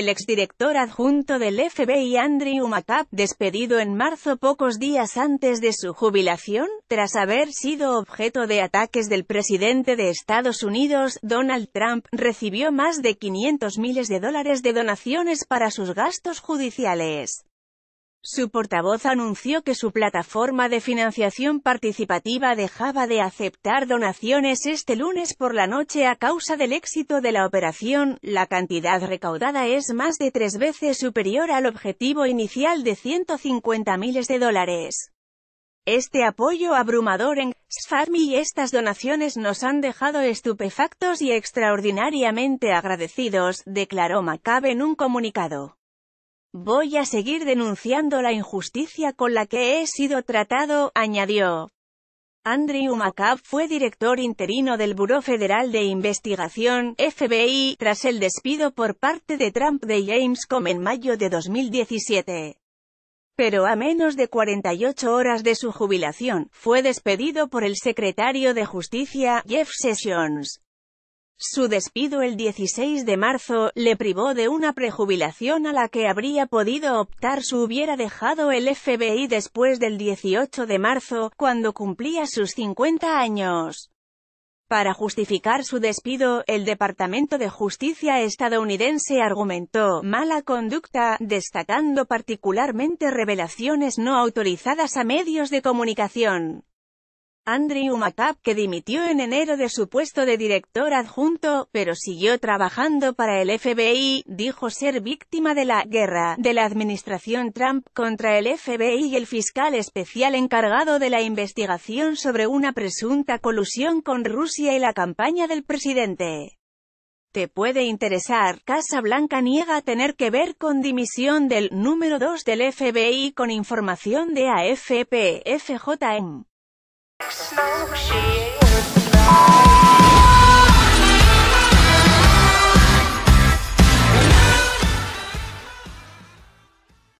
el exdirector adjunto del FBI Andrew McCabe, despedido en marzo pocos días antes de su jubilación, tras haber sido objeto de ataques del presidente de Estados Unidos, Donald Trump, recibió más de 500 miles de dólares de donaciones para sus gastos judiciales. Su portavoz anunció que su plataforma de financiación participativa dejaba de aceptar donaciones este lunes por la noche a causa del éxito de la operación. La cantidad recaudada es más de tres veces superior al objetivo inicial de 150 miles de dólares. Este apoyo abrumador en SFARMI y estas donaciones nos han dejado estupefactos y extraordinariamente agradecidos, declaró Macabe en un comunicado. Voy a seguir denunciando la injusticia con la que he sido tratado, añadió. Andrew McCabe fue director interino del Buró Federal de Investigación, FBI, tras el despido por parte de Trump de James Comey en mayo de 2017. Pero a menos de 48 horas de su jubilación, fue despedido por el secretario de Justicia, Jeff Sessions. Su despido el 16 de marzo, le privó de una prejubilación a la que habría podido optar si hubiera dejado el FBI después del 18 de marzo, cuando cumplía sus 50 años. Para justificar su despido, el Departamento de Justicia estadounidense argumentó mala conducta, destacando particularmente revelaciones no autorizadas a medios de comunicación. Andrew McCabe que dimitió en enero de su puesto de director adjunto, pero siguió trabajando para el FBI, dijo ser víctima de la «guerra» de la administración Trump contra el FBI y el fiscal especial encargado de la investigación sobre una presunta colusión con Rusia y la campaña del presidente. Te puede interesar, Casa Blanca niega tener que ver con dimisión del número 2 del FBI con información de AFP, FJM. Snow